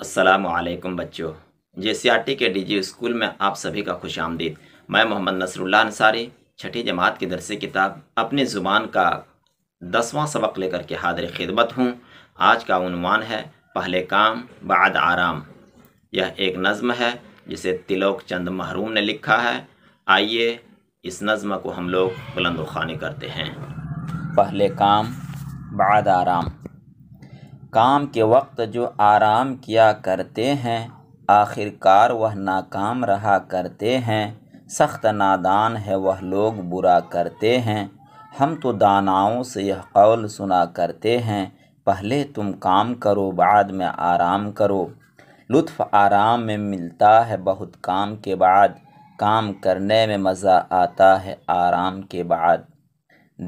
असलकम बच्चों जे सी के डीजी स्कूल में आप सभी का खुश आमदीद मैं मोहम्मद नसरुल्ला अंसारी छठी जमात की दरसी किताब अपनी ज़ुबान का दसवां सबक लेकर के हाजिर खिदमत हूँ आज का उनवान है पहले काम बाद आराम यह एक नज़म है जिसे तिलोक चंद महरूम ने लिखा है आइए इस नज़म को हम लोग बुलंद खानी करते हैं पहले काम बाद आराम काम के वक्त जो आराम किया करते हैं आखिरकार वह नाकाम रहा करते हैं सख्त नादान है वह लोग बुरा करते हैं हम तो दानाओं से यह कौल सुना करते हैं पहले तुम काम करो बाद में आराम करो लुत्फ़ आराम में मिलता है बहुत काम के बाद काम करने में मज़ा आता है आराम के बाद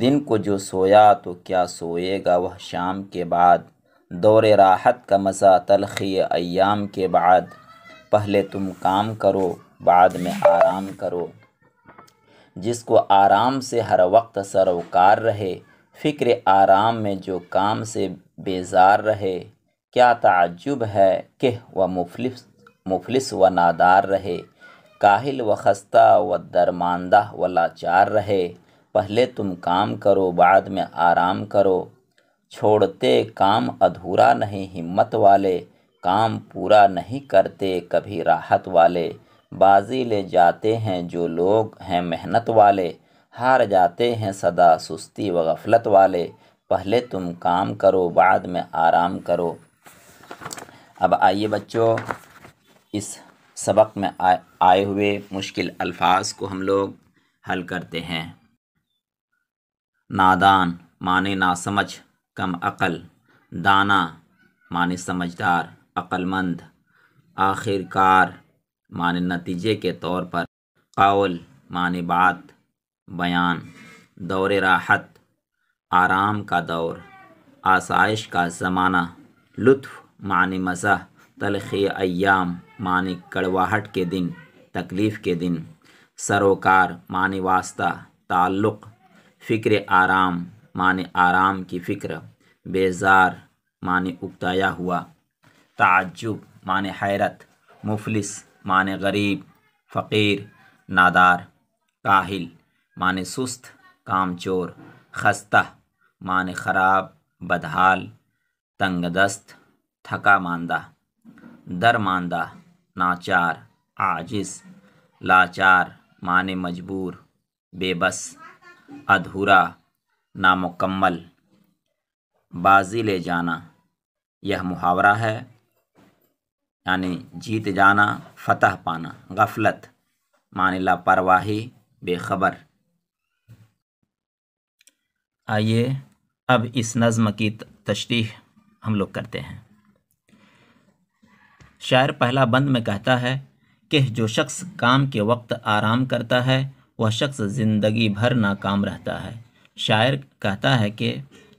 दिन को जो सोया तो क्या सोएगा वह शाम के बाद दौर राहत का मज़ा तलखी अयाम के बाद पहले तुम काम करो बाद में आराम करो जिसको आराम से हर वक्त सरोकार रहे फ़िक्र आराम में जो काम से बेजार रहे क्या ताजुब है कि वह मुफलिस मुफलिस व नादार रहे काहिल व खस्ता व दरमानदा व लाचार रहे पहले तुम काम करो बाद में आराम करो छोड़ते काम अधूरा नहीं हिम्मत वाले काम पूरा नहीं करते कभी राहत वाले बाजी ले जाते हैं जो लोग हैं मेहनत वाले हार जाते हैं सदा सुस्ती व गफलत वाले पहले तुम काम करो बाद में आराम करो अब आइए बच्चों इस सबक में आए हुए मुश्किल अल्फाज को हम लोग हल करते हैं नादान माने ना समझ कम अकल दाना माने समझदार अक्लमंद आखिरकार माने नतीजे के तौर पर कौल माने बात बयान दौर राहत आराम का दौर आसाइश का ज़माना लुत्फ़ माने मज़ा तलखी अयाम माने कड़वाहट के दिन तकलीफ़ के दिन सरोकार माने वास्ता ताल्लुक़ फ़िक्र आराम माने आराम की फ़िक्र बेजार माने उकताया हुआ ताज्जुब माने हैरत मुफलिस माने गरीब फ़कीर नादार काहिल माने सुस्त कामचोर खस्ता माने ख़राब बदहाल तंगदस्त थका मांदा दरमांदा नाचार आजिज लाचार माने मजबूर बेबस अधूरा नामुकम्मल बाजी ले जाना यह मुहावरा है यानी जीत जाना फतह पाना गफलत मानी लापरवाही बेखबर आइए अब इस नज़म की तशरी हम लोग करते हैं शायर पहला बंद में कहता है कि जो शख्स काम के वक्त आराम करता है वह शख्स ज़िंदगी भर नाकाम रहता है शायर कहता है कि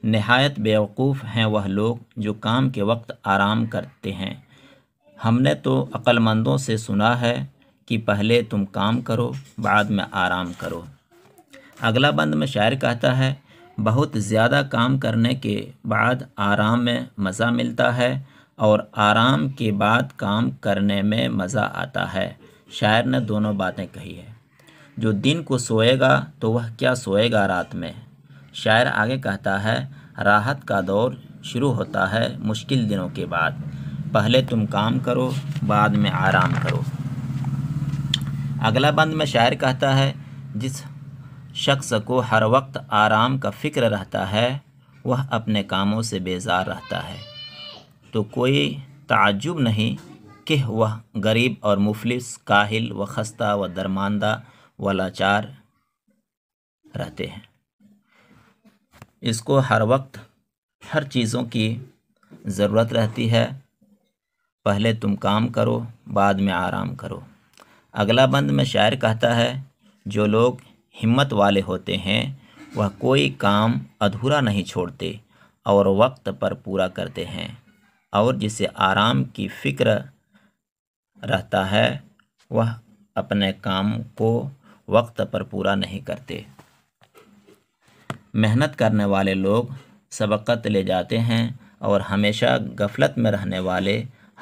नहायत बेवकूफ़ हैं वह लोग जो काम के वक्त आराम करते हैं हमने तो अक्लमंदों से सुना है कि पहले तुम काम करो बाद में आराम करो अगला बंद में शायर कहता है बहुत ज़्यादा काम करने के बाद आराम में मज़ा मिलता है और आराम के बाद काम करने में मज़ा आता है शायर ने दोनों बातें कही है जो दिन को सोएगा तो वह क्या सोएगा रात में शायर आगे कहता है राहत का दौर शुरू होता है मुश्किल दिनों के बाद पहले तुम काम करो बाद में आराम करो अगला बंद में शायर कहता है जिस शख्स को हर वक्त आराम का फ़िक्र रहता है वह अपने कामों से बेजार रहता है तो कोई ताजुब नहीं कि वह गरीब और मुफलिस काहिल व खस्ता व दरमानदा व लाचार रहते हैं इसको हर वक्त हर चीज़ों की ज़रूरत रहती है पहले तुम काम करो बाद में आराम करो अगला बंद में शायर कहता है जो लोग हिम्मत वाले होते हैं वह कोई काम अधूरा नहीं छोड़ते और वक्त पर पूरा करते हैं और जिसे आराम की फिक्र रहता है वह अपने काम को वक्त पर पूरा नहीं करते मेहनत करने वाले लोग सबक़त ले जाते हैं और हमेशा गफलत में रहने वाले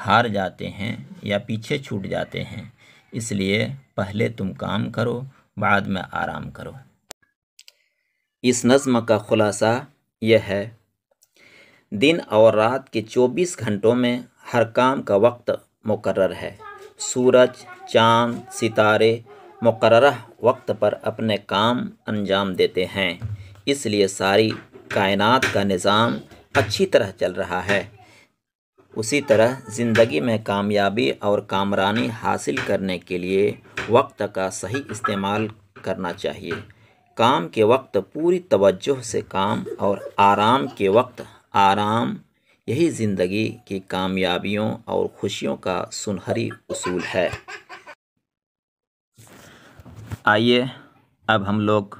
हार जाते हैं या पीछे छूट जाते हैं इसलिए पहले तुम काम करो बाद में आराम करो इस नज़म का ख़ुलासा यह है दिन और रात के 24 घंटों में हर काम का वक्त मुकर है सूरज चाँद सितारे मुकर वक्त पर अपने काम अंजाम देते हैं इसलिए सारी कायनात का निज़ाम अच्छी तरह चल रहा है उसी तरह ज़िंदगी में कामयाबी और कामरानी हासिल करने के लिए वक्त का सही इस्तेमाल करना चाहिए काम के वक्त पूरी तवज्जो से काम और आराम के वक्त आराम यही ज़िंदगी की कामयाबियों और खुशियों का सुनहरी उसूल है आइए अब हम लोग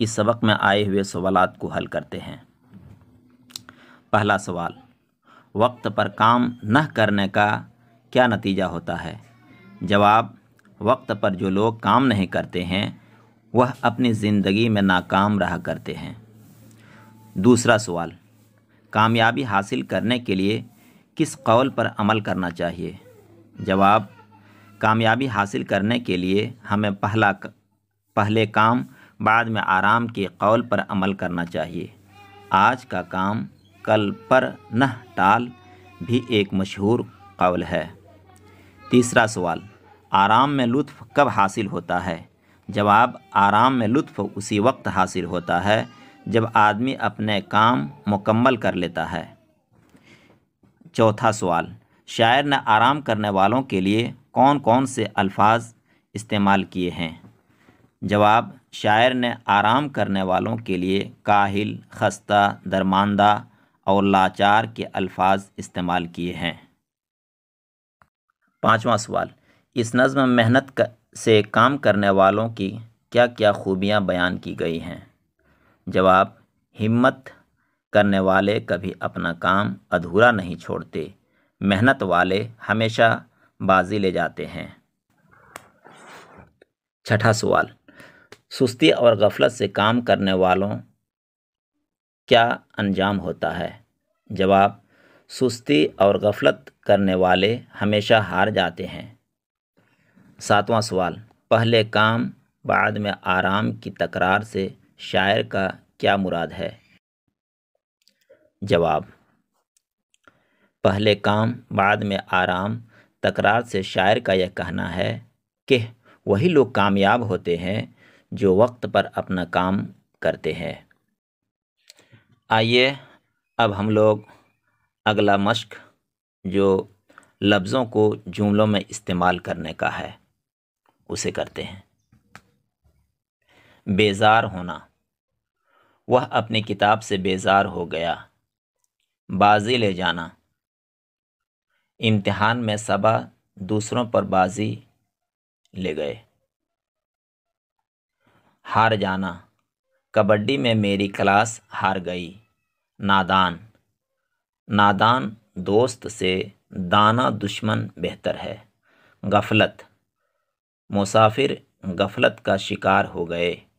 इस सबक में आए हुए सवाल को हल करते हैं पहला सवाल वक्त पर काम न करने का क्या नतीजा होता है जवाब वक्त पर जो लोग काम नहीं करते हैं वह अपनी ज़िंदगी में नाकाम रहा करते हैं दूसरा सवाल कामयाबी हासिल करने के लिए किस कौल पर अमल करना चाहिए जवाब कामयाबी हासिल करने के लिए हमें पहला पहले काम बाद में आराम के कौल पर अमल करना चाहिए आज का काम कल पर न टाल भी एक मशहूर कौल है तीसरा सवाल आराम में लुत्फ़ कब हासिल होता है जवाब आराम में लुत्फ़ उसी वक्त हासिल होता है जब आदमी अपने काम मुकम्मल कर लेता है चौथा सवाल शायर ने आराम करने वालों के लिए कौन कौन से अल्फाज इस्तेमाल किए हैं जवाब शायर ने आराम करने वालों के लिए काहिल खस्ता दरमानदा और लाचार के अल्फाज इस्तेमाल किए हैं पाँचवा सवाल इस नज़म मेहनत कर, से काम करने वालों की क्या क्या खूबियाँ बयान की गई हैं जवाब हिम्मत करने वाले कभी अपना काम अधूरा नहीं छोड़ते मेहनत वाले हमेशा बाजी ले जाते हैं छठा सवाल सुस्ती और गफलत से काम करने वालों क्या अंजाम होता है जवाब सुस्ती और गफलत करने वाले हमेशा हार जाते हैं सातवां सवाल पहले काम बाद में आराम की तकरार से शायर का क्या मुराद है जवाब पहले काम बाद में आराम तकरार से शायर का यह कहना है कि वही लोग कामयाब होते हैं जो वक्त पर अपना काम करते हैं आइए अब हम लोग अगला मश्क जो लफ्ज़ों को जुमलों में इस्तेमाल करने का है उसे करते हैं बेज़ार होना वह अपनी किताब से बेज़ार हो गया बाजी ले जाना इम्तिहान में सबा दूसरों पर बाजी ले गए हार जाना कबड्डी में मेरी क्लास हार गई नादान नादान दोस्त से दाना दुश्मन बेहतर है गफलत मुसाफिर गफलत का शिकार हो गए